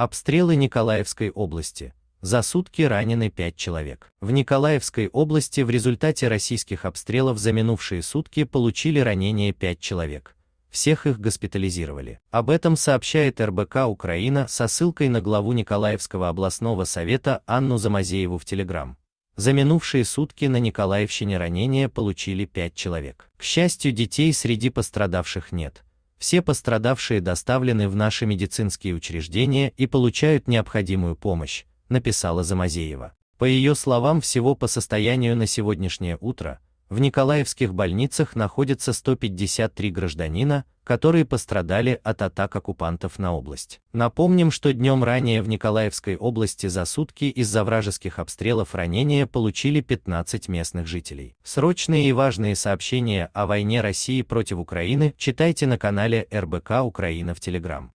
Обстрелы Николаевской области. За сутки ранены 5 человек. В Николаевской области в результате российских обстрелов за минувшие сутки получили ранения 5 человек. Всех их госпитализировали. Об этом сообщает РБК Украина со ссылкой на главу Николаевского областного совета Анну Замазееву в Телеграм. За минувшие сутки на Николаевщине ранения получили 5 человек. К счастью, детей среди пострадавших нет все пострадавшие доставлены в наши медицинские учреждения и получают необходимую помощь, написала Замазеева. По ее словам, всего по состоянию на сегодняшнее утро в николаевских больницах находится 153 гражданина, которые пострадали от атак оккупантов на область. Напомним, что днем ранее в Николаевской области за сутки из-за вражеских обстрелов ранения получили 15 местных жителей. Срочные и важные сообщения о войне России против Украины читайте на канале РБК Украина в Телеграм.